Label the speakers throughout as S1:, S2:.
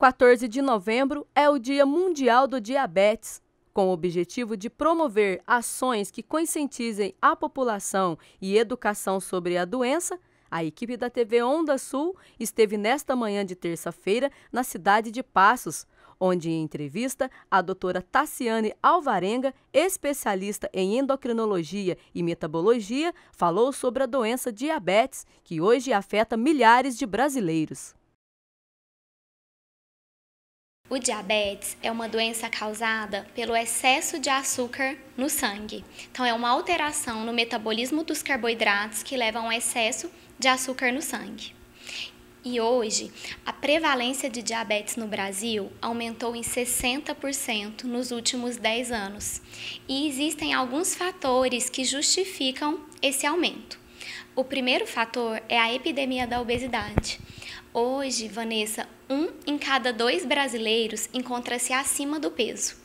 S1: 14 de novembro é o Dia Mundial do Diabetes, com o objetivo de promover ações que conscientizem a população e educação sobre a doença. A equipe da TV Onda Sul esteve nesta manhã de terça-feira na cidade de Passos, onde em entrevista a doutora Tassiane Alvarenga, especialista em endocrinologia e metabologia, falou sobre a doença diabetes, que hoje afeta milhares de brasileiros.
S2: O diabetes é uma doença causada pelo excesso de açúcar no sangue. Então, é uma alteração no metabolismo dos carboidratos que leva a um excesso de açúcar no sangue. E hoje, a prevalência de diabetes no Brasil aumentou em 60% nos últimos 10 anos. E existem alguns fatores que justificam esse aumento. O primeiro fator é a epidemia da obesidade. Hoje, Vanessa, um em cada dois brasileiros encontra-se acima do peso.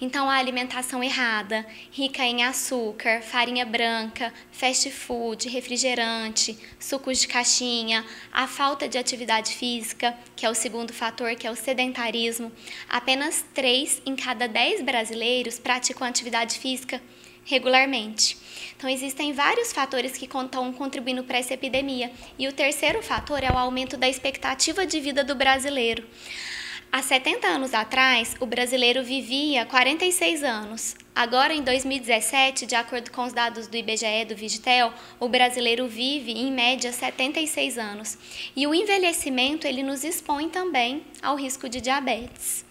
S2: Então, a alimentação errada, rica em açúcar, farinha branca, fast food, refrigerante, sucos de caixinha, a falta de atividade física, que é o segundo fator, que é o sedentarismo, apenas 3 em cada 10 brasileiros praticam atividade física regularmente. Então, existem vários fatores que estão contribuindo para essa epidemia. E o terceiro fator é o aumento da expectativa de vida do brasileiro. Há 70 anos atrás, o brasileiro vivia 46 anos. Agora, em 2017, de acordo com os dados do IBGE e do Vigitel, o brasileiro vive, em média, 76 anos. E o envelhecimento ele nos expõe também ao risco de diabetes.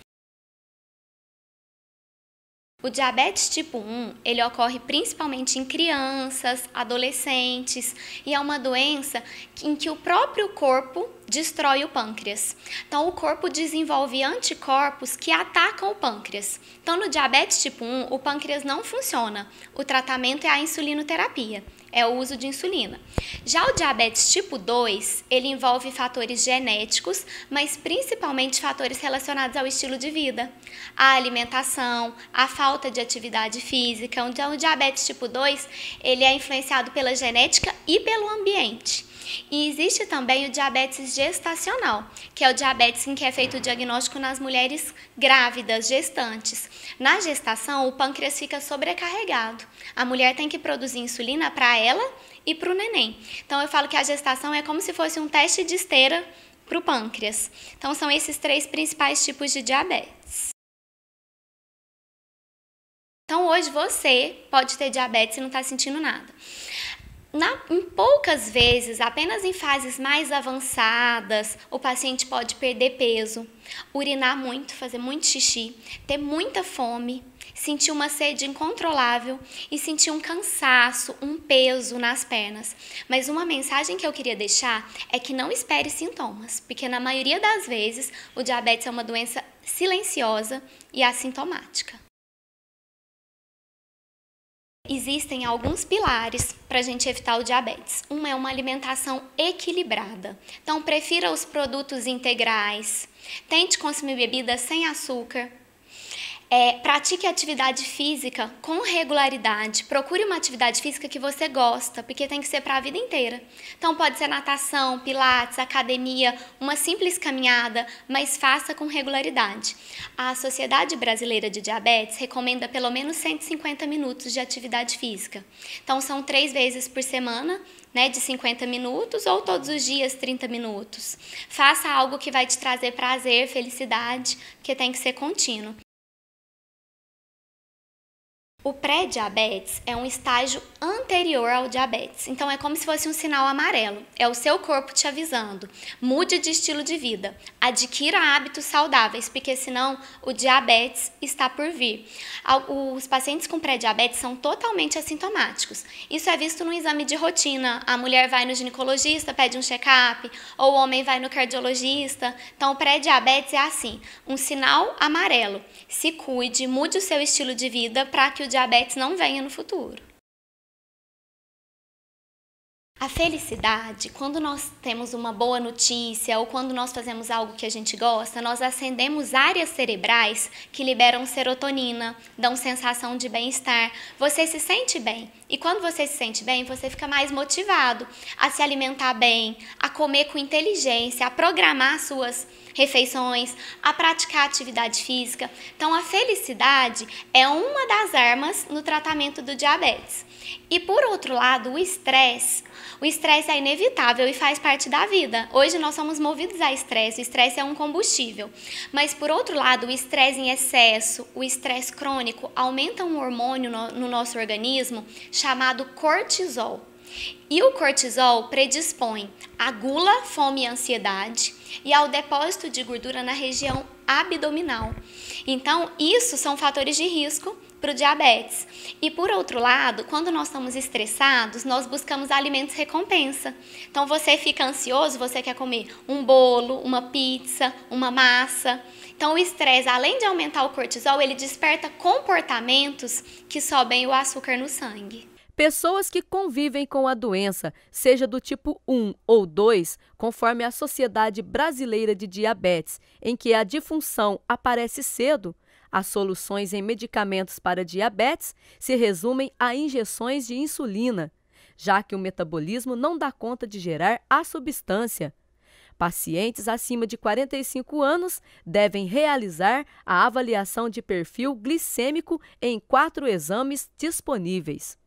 S2: O diabetes tipo 1, ele ocorre principalmente em crianças, adolescentes e é uma doença em que o próprio corpo destrói o pâncreas. Então o corpo desenvolve anticorpos que atacam o pâncreas. Então no diabetes tipo 1, o pâncreas não funciona. O tratamento é a insulinoterapia é o uso de insulina. Já o diabetes tipo 2, ele envolve fatores genéticos, mas principalmente fatores relacionados ao estilo de vida, à alimentação, à falta de atividade física. Então, o diabetes tipo 2, ele é influenciado pela genética e pelo ambiente. E existe também o diabetes gestacional, que é o diabetes em que é feito o diagnóstico nas mulheres grávidas, gestantes. Na gestação, o pâncreas fica sobrecarregado. A mulher tem que produzir insulina para ela e para o neném. Então eu falo que a gestação é como se fosse um teste de esteira para o pâncreas. Então são esses três principais tipos de diabetes. Então hoje você pode ter diabetes e não está sentindo nada. Na, em poucas vezes, apenas em fases mais avançadas, o paciente pode perder peso, urinar muito, fazer muito xixi, ter muita fome, senti uma sede incontrolável e senti um cansaço, um peso nas pernas. Mas uma mensagem que eu queria deixar é que não espere sintomas, porque na maioria das vezes o diabetes é uma doença silenciosa e assintomática. Existem alguns pilares para a gente evitar o diabetes. Uma é uma alimentação equilibrada. Então, prefira os produtos integrais, tente consumir bebidas sem açúcar, é, pratique atividade física com regularidade. Procure uma atividade física que você gosta, porque tem que ser para a vida inteira. Então pode ser natação, pilates, academia, uma simples caminhada, mas faça com regularidade. A Sociedade Brasileira de Diabetes recomenda pelo menos 150 minutos de atividade física. Então são três vezes por semana, né, de 50 minutos ou todos os dias 30 minutos. Faça algo que vai te trazer prazer, felicidade, que tem que ser contínuo. O pré-diabetes é um estágio anterior ao diabetes, então é como se fosse um sinal amarelo. É o seu corpo te avisando: mude de estilo de vida, adquira hábitos saudáveis, porque senão o diabetes está por vir. Os pacientes com pré-diabetes são totalmente assintomáticos. Isso é visto no exame de rotina: a mulher vai no ginecologista, pede um check-up, ou o homem vai no cardiologista. Então, o pré-diabetes é assim: um sinal amarelo. Se cuide, mude o seu estilo de vida para que o diabetes não venha no futuro. A felicidade, quando nós temos uma boa notícia ou quando nós fazemos algo que a gente gosta, nós acendemos áreas cerebrais que liberam serotonina, dão sensação de bem-estar. Você se sente bem. E quando você se sente bem, você fica mais motivado a se alimentar bem, a comer com inteligência, a programar suas refeições, a praticar atividade física. Então, a felicidade é uma das armas no tratamento do diabetes. E por outro lado, o estresse. O estresse é inevitável e faz parte da vida. Hoje nós somos movidos a estresse, o estresse é um combustível. Mas por outro lado, o estresse em excesso, o estresse crônico, aumenta um hormônio no, no nosso organismo chamado cortisol. E o cortisol predispõe à gula, fome e ansiedade e ao depósito de gordura na região abdominal. Então, isso são fatores de risco para o diabetes. E por outro lado, quando nós estamos estressados, nós buscamos alimentos recompensa. Então você fica ansioso, você quer comer um bolo, uma pizza, uma massa. Então o estresse, além de aumentar o cortisol, ele desperta comportamentos que sobem o açúcar no sangue.
S1: Pessoas que convivem com a doença, seja do tipo 1 ou 2, conforme a Sociedade Brasileira de Diabetes, em que a difunção aparece cedo, as soluções em medicamentos para diabetes se resumem a injeções de insulina, já que o metabolismo não dá conta de gerar a substância. Pacientes acima de 45 anos devem realizar a avaliação de perfil glicêmico em quatro exames disponíveis.